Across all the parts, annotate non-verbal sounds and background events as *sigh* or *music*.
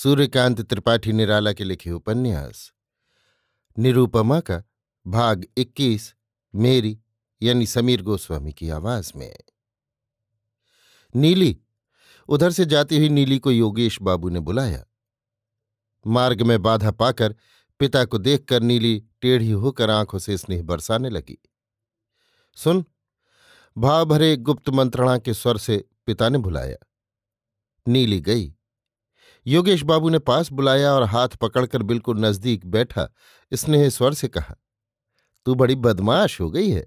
सूर्यकांत त्रिपाठी निराला के लिखे उपन्यास निरूपमा का भाग 21 मेरी यानी समीर गोस्वामी की आवाज में नीली उधर से जाती हुई नीली को योगेश बाबू ने बुलाया मार्ग में बाधा पाकर पिता को देखकर नीली टेढ़ी होकर आंखों से स्नेह बरसाने लगी सुन भाव भरे गुप्त मंत्रणा के स्वर से पिता ने बुलाया नीली गई योगेश बाबू ने पास बुलाया और हाथ पकड़कर बिल्कुल नजदीक बैठा स्नेह स्वर से कहा तू बड़ी बदमाश हो गई है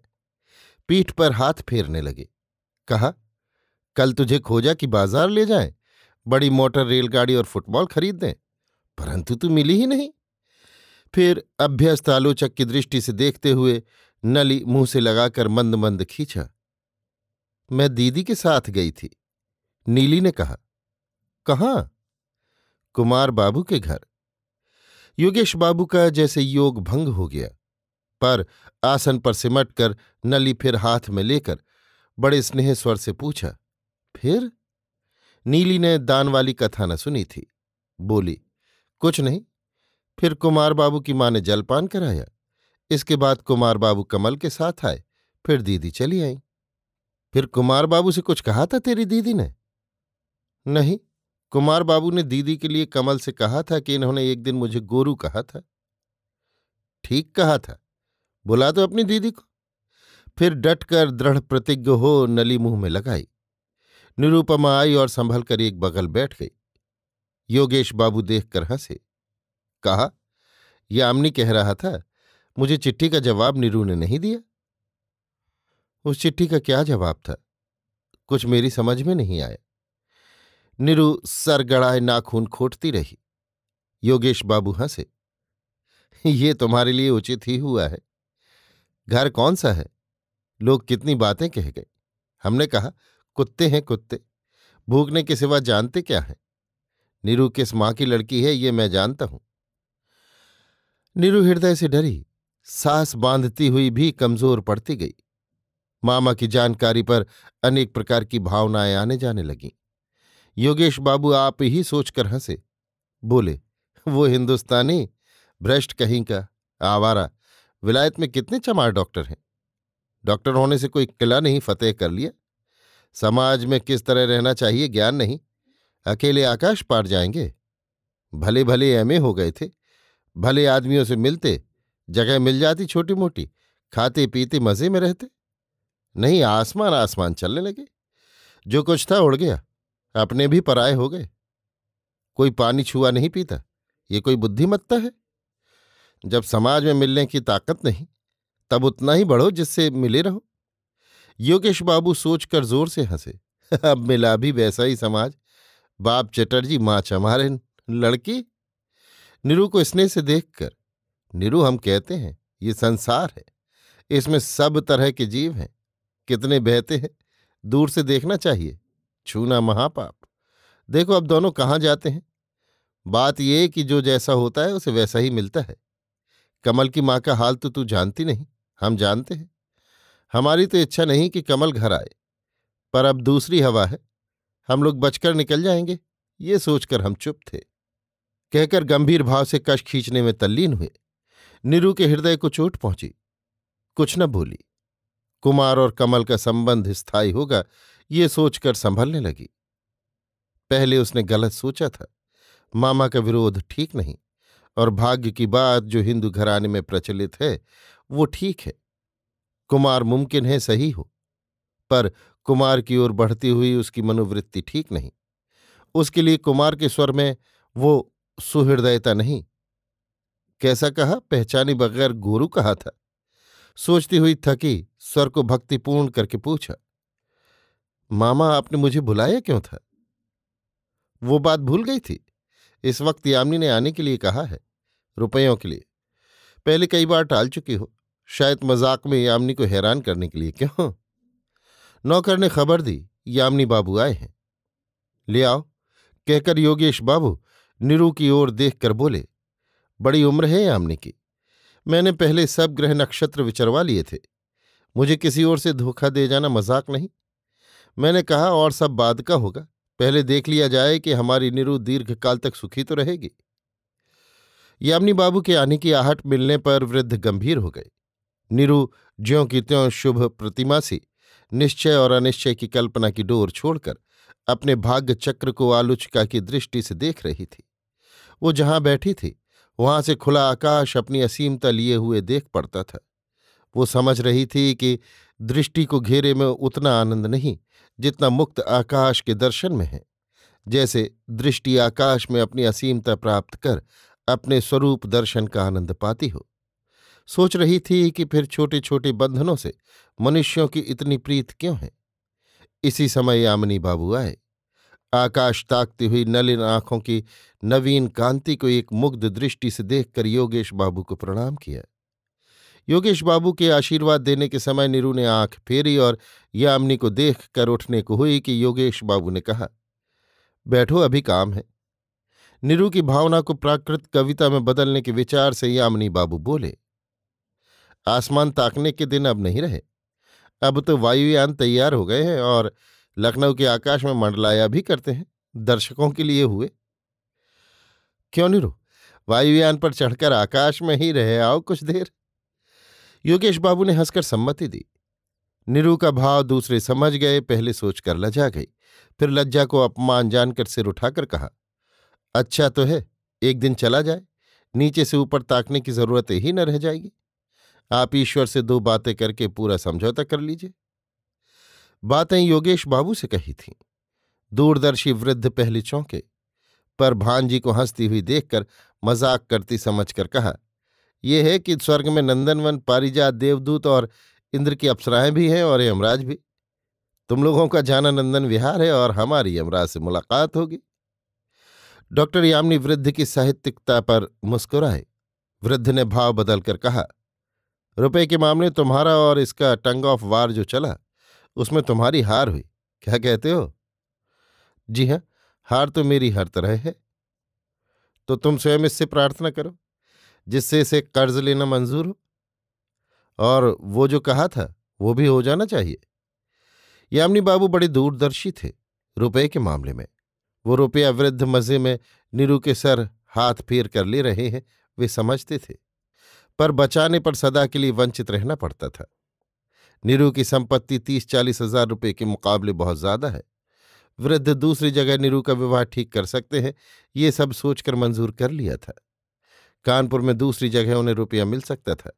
पीठ पर हाथ फेरने लगे कहा कल तुझे खोजा कि बाजार ले जाए बड़ी मोटर रेलगाड़ी और फुटबॉल खरीद दें परंतु तू मिली ही नहीं फिर अभ्यस्त आलोचक की दृष्टि से देखते हुए नली मुंह से लगाकर मंद मंद खींचा मैं दीदी के साथ गई थी नीली ने कहा कहाँ कुमार बाबू के घर योगेश बाबू का जैसे योग भंग हो गया पर आसन पर सिमटकर नली फिर हाथ में लेकर बड़े स्नेह स्वर से पूछा फिर नीली ने दान वाली कथा न सुनी थी बोली कुछ नहीं फिर कुमार बाबू की माँ ने जलपान कराया इसके बाद कुमार बाबू कमल के साथ आए फिर दीदी चली आई फिर कुमार बाबू से कुछ कहा था तेरी दीदी ने नहीं कुमार बाबू ने दीदी के लिए कमल से कहा था कि इन्होंने एक दिन मुझे गोरू कहा था ठीक कहा था बुला तो अपनी दीदी को फिर डटकर दृढ़ प्रतिज्ञ हो नली मुंह में लगाई निरूपमा आई और संभल कर एक बगल बैठ गई योगेश बाबू देख कर हंसे कहा यामनी कह रहा था मुझे चिट्ठी का जवाब निरू ने नहीं दिया उस चिट्ठी का क्या जवाब था कुछ मेरी समझ में नहीं आया निरु सर गड़ाए नाखून खोटती रही योगेश बाबू हंसे ये तुम्हारे लिए उचित ही हुआ है घर कौन सा है लोग कितनी बातें कह गए हमने कहा कुत्ते हैं कुत्ते भूखने के सिवा जानते क्या हैं नीरू किस मां की लड़की है ये मैं जानता हूं नीरू हृदय से डरी सांस बांधती हुई भी कमजोर पड़ती गई मामा की जानकारी पर अनेक प्रकार की भावनाएं आने जाने लगीं योगेश बाबू आप ही सोचकर हंसे बोले वो हिंदुस्तानी भ्रष्ट कहीं का आवारा विलायत में कितने चमार डॉक्टर हैं डॉक्टर होने से कोई किला नहीं फतेह कर लिया समाज में किस तरह रहना चाहिए ज्ञान नहीं अकेले आकाश पार जाएंगे भले भले एम हो गए थे भले आदमियों से मिलते जगह मिल जाती छोटी मोटी खाते पीते मजे में रहते नहीं आसमान आसमान चलने लगे जो कुछ था उड़ गया अपने भी पराए हो गए कोई पानी छुआ नहीं पीता ये कोई बुद्धिमत्ता है जब समाज में मिलने की ताकत नहीं तब उतना ही बढ़ो जिससे मिले रहो योगेश बाबू सोचकर जोर से हंसे *laughs* अब मिला भी वैसा ही समाज बाप चटर्जी माँ चमारे लड़की निरु को स्नेह से देखकर निरु हम कहते हैं ये संसार है इसमें सब तरह के जीव हैं कितने बहते हैं दूर से देखना चाहिए छूना महापाप देखो अब दोनों कहाँ जाते हैं बात यह कि जो जैसा होता है उसे वैसा ही मिलता है कमल की माँ का हाल तो तू जानती नहीं हम जानते हैं हमारी तो इच्छा नहीं कि कमल घर आए पर अब दूसरी हवा है हम लोग बचकर निकल जाएंगे ये सोचकर हम चुप थे कहकर गंभीर भाव से कश खींचने में तल्लीन हुए नीरू के हृदय को चोट पहुंची कुछ न बोली कुमार और कमल का संबंध स्थायी होगा ये सोचकर संभलने लगी पहले उसने गलत सोचा था मामा का विरोध ठीक नहीं और भाग्य की बात जो हिंदू घराने में प्रचलित है वो ठीक है कुमार मुमकिन है सही हो पर कुमार की ओर बढ़ती हुई उसकी मनोवृत्ति ठीक नहीं उसके लिए कुमार के स्वर में वो सुहृदयता नहीं कैसा कहा पहचाने बगैर गोरू कहा था सोचती हुई थकी स्वर को भक्तिपूर्ण करके पूछा मामा आपने मुझे बुलाया क्यों था वो बात भूल गई थी इस वक्त यामिनी ने आने के लिए कहा है रुपयों के लिए पहले कई बार टाल चुकी हो शायद मजाक में यामिनी को हैरान करने के लिए क्यों नौकर ने खबर दी यामिनी बाबू आए हैं ले आओ कहकर योगेश बाबू निरू की ओर देखकर बोले बड़ी उम्र है यामिनी की मैंने पहले सब ग्रह नक्षत्र विचरवा लिए थे मुझे किसी और से धोखा दे जाना मजाक नहीं मैंने कहा और सब बाद का होगा पहले देख लिया जाए कि हमारी निरु दीर्घकाल तक सुखी तो रहेगी यामिनी बाबू के आने की आहट मिलने पर वृद्ध गंभीर हो गए निरु ज्यों की त्यों शुभ प्रतिमा से निश्चय और अनिश्चय की कल्पना की डोर छोड़कर अपने भाग्य चक्र को आलोचिका की दृष्टि से देख रही थी वो जहां बैठी थी वहां से खुला आकाश अपनी असीमता लिए हुए देख पड़ता था वो समझ रही थी कि दृष्टि को घेरे में उतना आनंद नहीं जितना मुक्त आकाश के दर्शन में है जैसे दृष्टि आकाश में अपनी असीमता प्राप्त कर अपने स्वरूप दर्शन का आनंद पाती हो सोच रही थी कि फिर छोटे छोटे बंधनों से मनुष्यों की इतनी प्रीत क्यों है इसी समय यामिनी बाबू आए आकाश ताकती हुई नलिन आंखों की नवीन कांति को एक मुग्ध दृष्टि से देखकर योगेश बाबू को प्रणाम किया योगेश बाबू के आशीर्वाद देने के समय नीरू ने आंख फेरी और यामिनी को देख कर उठने को हुई कि योगेश बाबू ने कहा बैठो अभी काम है नीरू की भावना को प्राकृत कविता में बदलने के विचार से यामिनी बाबू बोले आसमान ताकने के दिन अब नहीं रहे अब तो वायुयान तैयार हो गए हैं और लखनऊ के आकाश में मंडलाया भी करते हैं दर्शकों के लिए हुए क्यों रो वायुयान पर चढ़कर आकाश में ही रहे आओ कुछ देर योगेश बाबू ने हंसकर सम्मति दी निरू का भाव दूसरे समझ गए पहले सोचकर लज्जा गई फिर लज्जा को अपमान जानकर सिर उठाकर कहा अच्छा तो है एक दिन चला जाए नीचे से ऊपर ताकने की जरूरत ही न रह जाएगी आप ईश्वर से दो बातें करके पूरा समझौता कर लीजिए बातें योगेश बाबू से कही थीं दूरदर्शी वृद्ध पहले चौंके पर भांजी को हंसती हुई देखकर मजाक करती समझकर कहा यह है कि स्वर्ग में नंदनवन पारिजात देवदूत और इंद्र की अप्सराएं भी हैं और यमराज भी तुम लोगों का जाना नंदन विहार है और हमारी यमराज से मुलाकात होगी डॉक्टर यामनी वृद्ध की साहित्यिकता पर मुस्कुराए वृद्ध ने भाव बदलकर कहा रुपए के मामले तुम्हारा और इसका टंग ऑफ वार जो चला उसमें तुम्हारी हार हुई क्या कहते हो जी हाँ हार तो मेरी हर तरह है तो तुम स्वयं इससे प्रार्थना करो जिससे इसे कर्ज लेना मंजूर हो और वो जो कहा था वो भी हो जाना चाहिए यामिनी बाबू बड़े दूरदर्शी थे रुपए के मामले में वो रुपया वृद्ध मज़े में नीरू के सर हाथ फेर कर ले रहे हैं वे समझते थे पर बचाने पर सदा के लिए वंचित रहना पड़ता था नीरू की संपत्ति तीस चालीस हजार रुपये के मुकाबले बहुत ज्यादा है वृद्ध दूसरी जगह नीरू का विवाह ठीक कर सकते हैं ये सब सोचकर मंजूर कर लिया था कानपुर में दूसरी जगह उन्हें रुपया मिल सकता था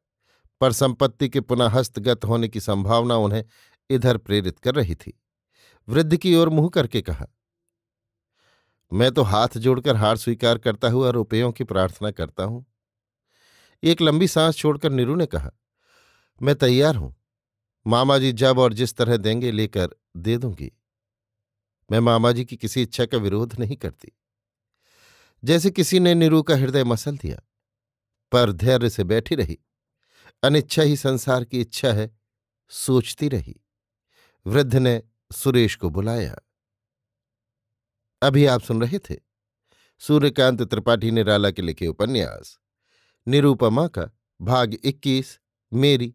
पर संपत्ति के पुनः हस्तगत होने की संभावना उन्हें इधर प्रेरित कर रही थी वृद्ध की ओर मुंह करके कहा मैं तो हाथ जोड़कर हार स्वीकार करता हुआ रुपयों की प्रार्थना करता हूं एक लंबी सांस छोड़कर नीरू ने कहा मैं तैयार हूं मामा जी जब और जिस तरह देंगे लेकर दे दूंगी मैं मामा जी की किसी इच्छा का विरोध नहीं करती जैसे किसी ने निरू का हृदय मसल दिया पर धैर्य से बैठी रही अनिच्छा ही संसार की इच्छा है सोचती रही वृद्ध ने सुरेश को बुलाया अभी आप सुन रहे थे सूर्यकांत त्रिपाठी निराला के लिखे उपन्यास निरूपमा का भाग 21 मेरी